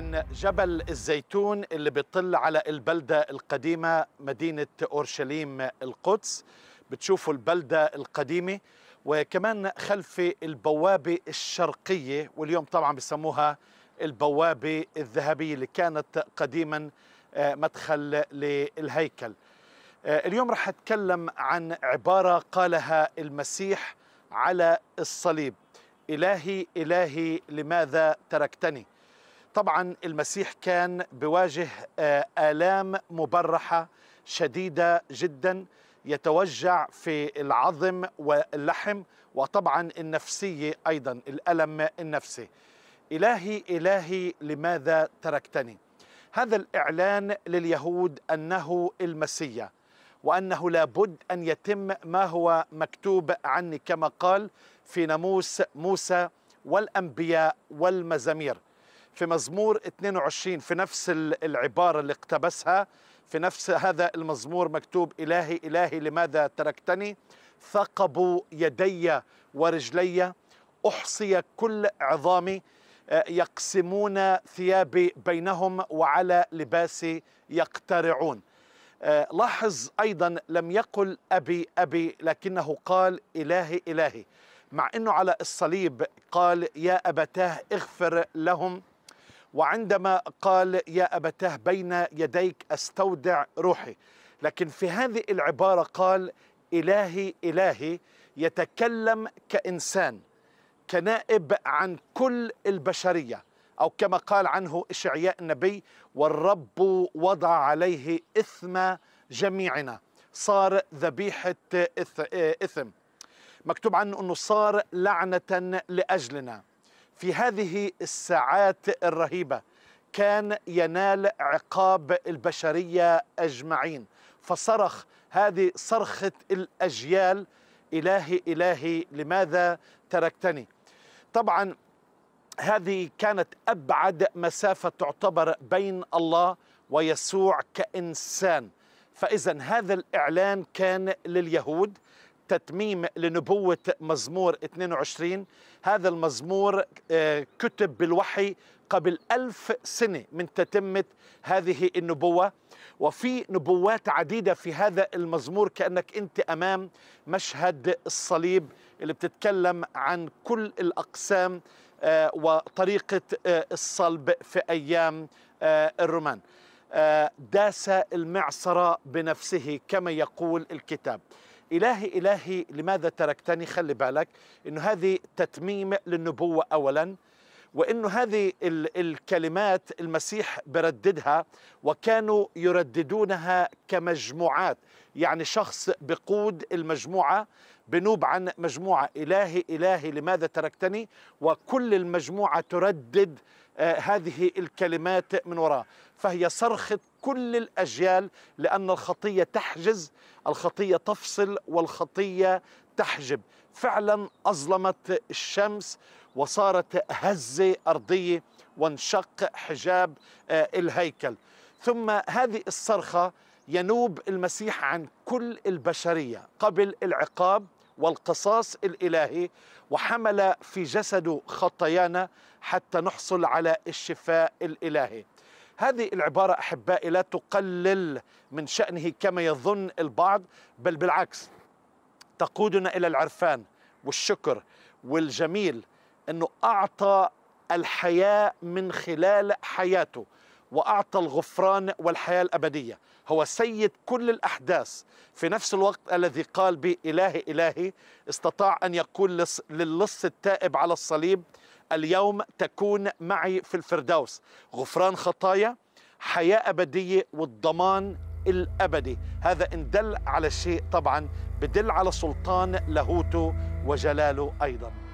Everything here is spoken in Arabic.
من جبل الزيتون اللي بيطل على البلدة القديمة مدينة أورشليم القدس بتشوفوا البلدة القديمة وكمان خلفي البوابة الشرقية واليوم طبعا بسموها البوابة الذهبية اللي كانت قديما آه، مدخل للهيكل آه، اليوم رح أتكلم عن عبارة قالها المسيح على الصليب إلهي إلهي لماذا تركتني طبعا المسيح كان بواجه آه، آلام مبرحة شديدة جدا يتوجع في العظم واللحم وطبعا النفسية أيضا الألم النفسي إلهي إلهي لماذا تركتني هذا الإعلان لليهود أنه المسيا وأنه لابد أن يتم ما هو مكتوب عني كما قال في ناموس موسى والأنبياء والمزامير في مزمور 22 في نفس العبارة اللي اقتبسها في نفس هذا المزمور مكتوب إلهي إلهي لماذا تركتني ثقبوا يدي ورجلي أحصي كل عظامي آه، يقسمون ثيابي بينهم وعلى لباسي يقترعون آه، لاحظ أيضا لم يقل أبي أبي لكنه قال إلهي إلهي مع أنه على الصليب قال يا أبتاه اغفر لهم وعندما قال يا أبتاه بين يديك أستودع روحي لكن في هذه العبارة قال إلهي إلهي يتكلم كإنسان كنائب عن كل البشرية أو كما قال عنه إشعياء النبي والرب وضع عليه إثم جميعنا صار ذبيحة إثم مكتوب عنه أنه صار لعنة لأجلنا في هذه الساعات الرهيبه كان ينال عقاب البشريه اجمعين فصرخ هذه صرخه الاجيال الهي الهي لماذا تركتني طبعا هذه كانت ابعد مسافه تعتبر بين الله ويسوع كانسان فاذا هذا الاعلان كان لليهود تتميم لنبوة مزمور 22 هذا المزمور آه، كتب بالوحي قبل ألف سنة من تتمة هذه النبوة وفي نبوات عديدة في هذا المزمور كأنك أنت أمام مشهد الصليب اللي بتتكلم عن كل الأقسام آه، وطريقة آه، الصلب في أيام الرومان داس المعصرة بنفسه كما يقول الكتاب إلهي إلهي لماذا تركتني خلي بالك أنه هذه تتميم للنبوة أولاً وانه هذه الكلمات المسيح برددها وكانوا يرددونها كمجموعات يعني شخص بقود المجموعه بنوب عن مجموعه الهي الهي لماذا تركتني وكل المجموعه تردد آه، هذه الكلمات من وراء فهي صرخة كل الأجيال لأن الخطية تحجز الخطية تفصل والخطية تحجب فعلا أظلمت الشمس وصارت هزة أرضية وانشق حجاب آه، الهيكل ثم هذه الصرخة ينوب المسيح عن كل البشرية قبل العقاب والقصاص الإلهي وحمل في جسده خطايانا حتى نحصل على الشفاء الالهي. هذه العباره احبائي لا تقلل من شانه كما يظن البعض بل بالعكس تقودنا الى العرفان والشكر والجميل انه اعطى الحياه من خلال حياته واعطى الغفران والحياه الابديه هو سيد كل الاحداث في نفس الوقت الذي قال به الهي الهي استطاع ان يقول للص التائب على الصليب اليوم تكون معي في الفردوس غفران خطايا حياة أبدية والضمان الأبدي هذا إن دل على شيء طبعا بدل على سلطان لاهوته وجلاله أيضاً